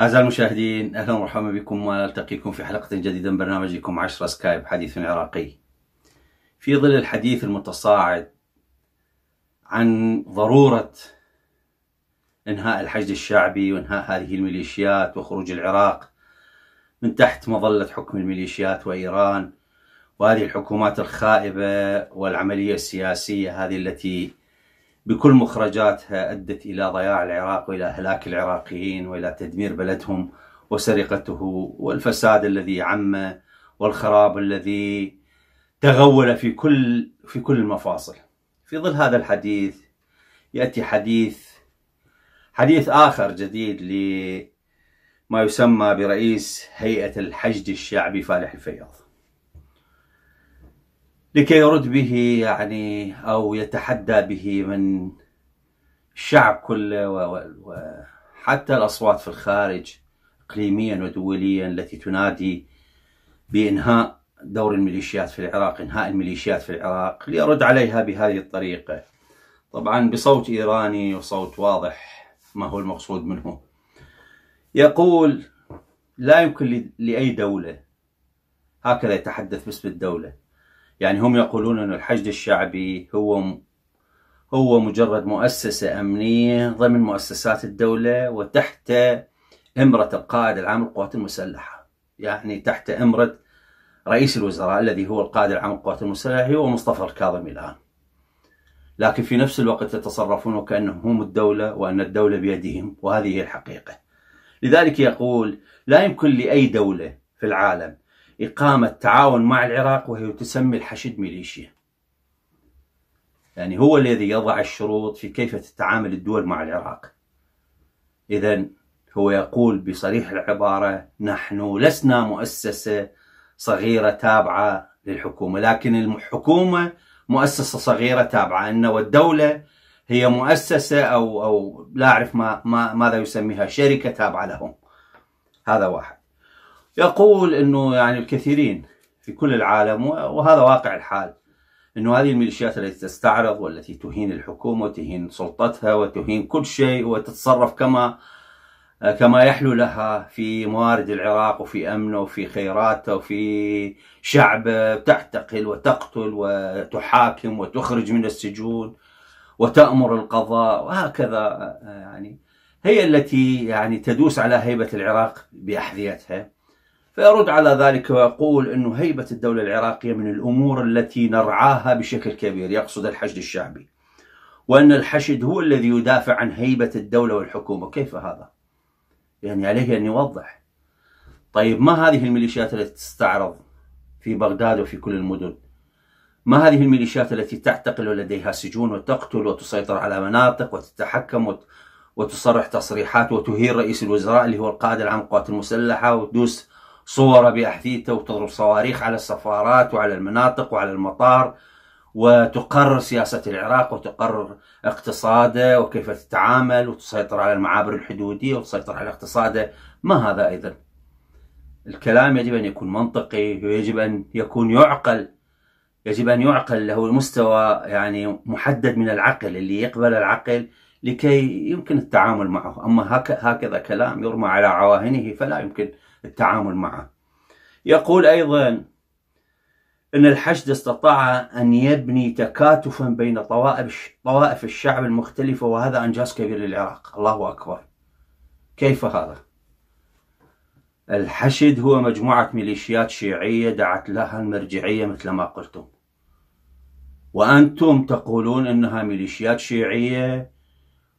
أعزائي المشاهدين أهلا ومرحبا بكم ونلتقيكم في حلقة جديدة من برنامجكم 10 سكايب حديث عراقي في ظل الحديث المتصاعد عن ضرورة انهاء الحشد الشعبي وانهاء هذه الميليشيات وخروج العراق من تحت مظلة حكم الميليشيات وإيران وهذه الحكومات الخائبة والعملية السياسية هذه التي بكل مخرجاتها أدت إلى ضياع العراق وإلى هلاك العراقيين وإلى تدمير بلدهم وسرقته والفساد الذي عم والخراب الذي تغول في كل في كل المفاصل في ظل هذا الحديث يأتي حديث حديث آخر جديد لما يسمى برئيس هيئة الحشد الشعبي فالح الفيض لكي يرد به يعني أو يتحدى به من الشعب كله وحتى الأصوات في الخارج إقليميا ودوليا التي تنادي بإنهاء دور الميليشيات في العراق إنهاء الميليشيات في العراق ليرد عليها بهذه الطريقة طبعا بصوت إيراني وصوت واضح ما هو المقصود منه يقول لا يمكن لأي دولة هكذا يتحدث باسم الدولة يعني هم يقولون أن الحشد الشعبي هو هو مجرد مؤسسة أمنية ضمن مؤسسات الدولة وتحت إمرة القائد العام للقوات المسلحة يعني تحت إمرة رئيس الوزراء الذي هو القائد العام للقوات المسلحة هو مصطفى الكاظمي الآن لكن في نفس الوقت يتصرفون وكأنهم هم الدولة وأن الدولة بيدهم وهذه هي الحقيقة لذلك يقول لا يمكن لأي دولة في العالم إقامة تعاون مع العراق وهي تسمي الحشد ميليشيا يعني هو الذي يضع الشروط في كيف تتعامل الدول مع العراق إذا هو يقول بصريح العبارة نحن لسنا مؤسسة صغيرة تابعة للحكومة لكن الحكومة مؤسسه صغيره تابعه لنا والدوله هي مؤسسه او او لا اعرف ما, ما ماذا يسميها شركه تابعه لهم هذا واحد يقول انه يعني الكثيرين في كل العالم وهذا واقع الحال انه هذه الميليشيات التي تستعرض والتي تهين الحكومه وتهين سلطتها وتهين كل شيء وتتصرف كما كما يحلو لها في موارد العراق وفي أمنه وفي خيراته وفي شعبه تعتقل وتقتل وتحاكم وتخرج من السجون وتأمر القضاء وهكذا يعني هي التي يعني تدوس على هيبة العراق بأحذيتها فيرد على ذلك ويقول أن هيبة الدولة العراقية من الأمور التي نرعاها بشكل كبير يقصد الحشد الشعبي وأن الحشد هو الذي يدافع عن هيبة الدولة والحكومة كيف هذا؟ يعني عليه أن يوضح طيب ما هذه الميليشيات التي تستعرض في بغداد وفي كل المدن ما هذه الميليشيات التي تعتقل لديها سجون وتقتل وتسيطر على مناطق وتتحكم وتصرح تصريحات وتهير رئيس الوزراء اللي هو القائد العام للقوات المسلحة وتدوس صوره بأحذيته وتضرب صواريخ على السفارات وعلى المناطق وعلى المطار وتقرر سياسة العراق وتقرر اقتصاده وكيف تتعامل وتسيطر على المعابر الحدودية وتسيطر على اقتصاده ما هذا أيضا الكلام يجب أن يكون منطقي ويجب أن يكون يعقل يجب أن يعقل له مستوى يعني محدد من العقل اللي يقبل العقل لكي يمكن التعامل معه أما هكذا كلام يرمى على عواهنه فلا يمكن التعامل معه يقول أيضا أن الحشد استطاع أن يبني تكاتفا بين طوائف طوائف الشعب المختلفة وهذا أنجاز كبير للعراق الله أكبر كيف هذا؟ الحشد هو مجموعة ميليشيات شيعية دعت لها المرجعية مثل ما قلتم وأنتم تقولون أنها ميليشيات شيعية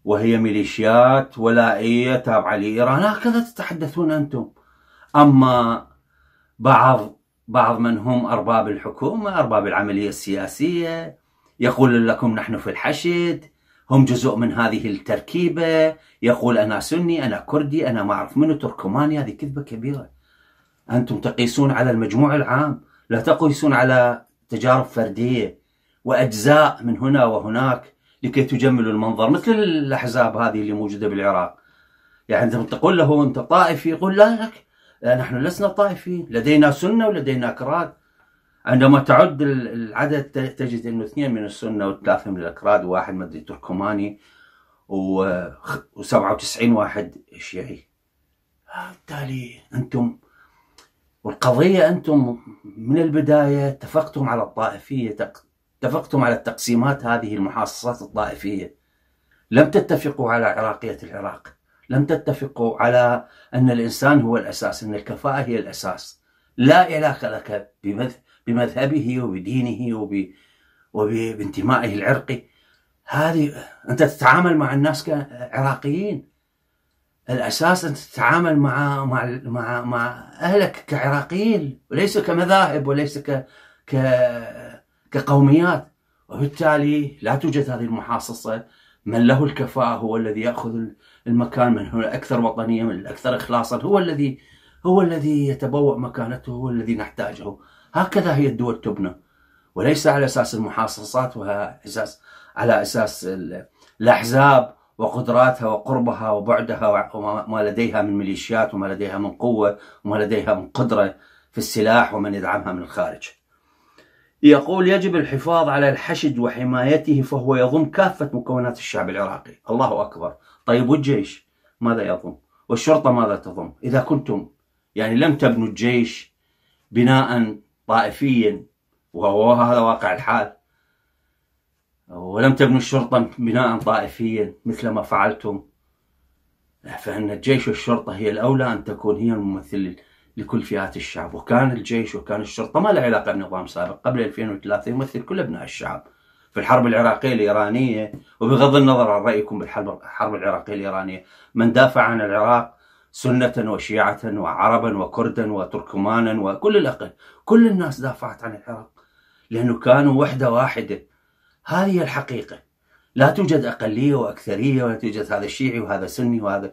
وهي ميليشيات ولائية تابعة لإيران هكذا تتحدثون أنتم أما بعض بعض من هم أرباب الحكومة أرباب العملية السياسية يقول لكم نحن في الحشد هم جزء من هذه التركيبة يقول أنا سني أنا كردي أنا ما أعرف منو تركماني هذه كذبة كبيرة أنتم تقيسون على المجموع العام لا تقيسون على تجارب فردية وأجزاء من هنا وهناك لكي تجملوا المنظر مثل الأحزاب هذه اللي موجودة بالعراق يعني أنت تقول له أنت طائفي يقول لا لك نحن لسنا طائفين لدينا سنة ولدينا أكراد عندما تعد العدد تجد أنه اثنين من السنة وثلاثة من الأكراد وواحد مدري تركماني و97 واحد شيعي بالتالي أنتم والقضية أنتم من البداية اتفقتم على الطائفية اتفقتم على التقسيمات هذه المحاصصات الطائفية لم تتفقوا على عراقية العراق لم تتفقوا على أن الإنسان هو الأساس أن الكفاءة هي الأساس لا علاقة لك بمذهبه وبدينه وب... وبانتمائه العرقي هذه أنت تتعامل مع الناس كعراقيين الأساس أن تتعامل مع مع مع, مع أهلك كعراقيين وليس كمذاهب وليس ك... ك... كقوميات وبالتالي لا توجد هذه المحاصصة من له الكفاءة هو الذي يأخذ المكان من هو الأكثر وطنية من الأكثر إخلاصا هو الذي هو الذي يتبوأ مكانته هو الذي نحتاجه هكذا هي الدول تبنى وليس على أساس المحاصصات وعلى أساس على أساس الأحزاب وقدراتها وقربها وبعدها وما لديها من ميليشيات وما لديها من قوة وما لديها من قدرة في السلاح ومن يدعمها من الخارج يقول يجب الحفاظ على الحشد وحمايته فهو يضم كافة مكونات الشعب العراقي الله أكبر طيب والجيش ماذا يضم والشرطة ماذا تضم إذا كنتم يعني لم تبنوا الجيش بناء طائفيا وهو هذا واقع الحال ولم تبنوا الشرطة بناء طائفيا مثل ما فعلتم فإن الجيش والشرطة هي الأولى أن تكون هي الممثل لكل فئات الشعب وكان الجيش وكان الشرطة ما له علاقة بنظام سابق قبل 2003 يمثل كل أبناء الشعب في الحرب العراقية الإيرانية وبغض النظر عن رأيكم بالحرب الحرب العراقية الإيرانية من دافع عن العراق سنة وشيعة وعربا وكردا وتركمانا وكل الأقل كل الناس دافعت عن العراق لأنه كانوا وحدة واحدة هذه الحقيقة لا توجد أقلية وأكثرية ولا توجد هذا الشيعي وهذا سني وهذا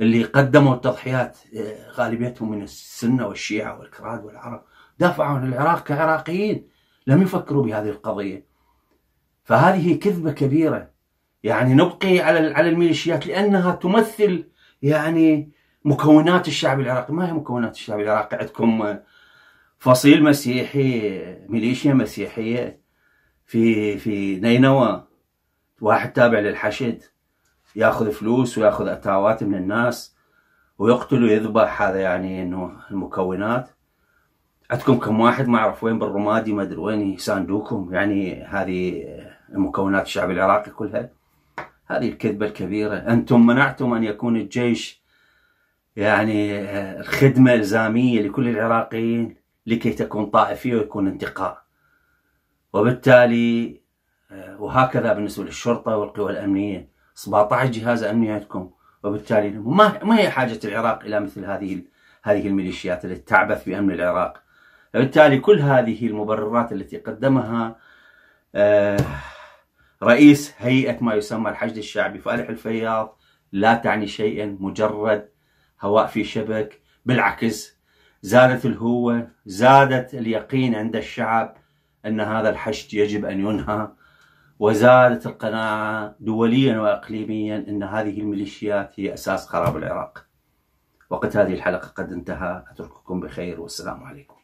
اللي قدموا التضحيات آه، غالبيتهم من السنه والشيعه والكراد والعرب دافعوا عن العراق كعراقيين لم يفكروا بهذه القضيه فهذه كذبه كبيره يعني نبقي على على الميليشيات لانها تمثل يعني مكونات الشعب العراقي ما هي مكونات الشعب العراقي عندكم آه، فصيل مسيحي ميليشيا مسيحيه في في نينوى واحد تابع للحشد ياخذ فلوس وياخذ اتاوات من الناس ويقتل ويذبح هذا يعني انه المكونات عندكم كم واحد ما اعرف وين بالرمادي ما ادري وين يساندوكم يعني هذه المكونات الشعب العراقي كلها هذه الكذبه الكبيره انتم منعتم ان يكون الجيش يعني الخدمه الزاميه لكل العراقيين لكي تكون طائفيه ويكون انتقاء وبالتالي آه، وهكذا بالنسبه للشرطه والقوى الامنيه 17 جهاز عندكم وبالتالي ما ما هي حاجه العراق الى مثل هذه هذه الميليشيات التي تعبث بامن العراق وبالتالي كل هذه المبررات التي قدمها آه، رئيس هيئه ما يسمى الحشد الشعبي فالح الفياض لا تعني شيئا مجرد هواء في شبك بالعكس زادت الهوة زادت اليقين عند الشعب أن هذا الحشد يجب أن ينهى وزادت القناعة دوليا وإقليميا أن هذه الميليشيات هي أساس خراب العراق وقت هذه الحلقة قد انتهى أترككم بخير والسلام عليكم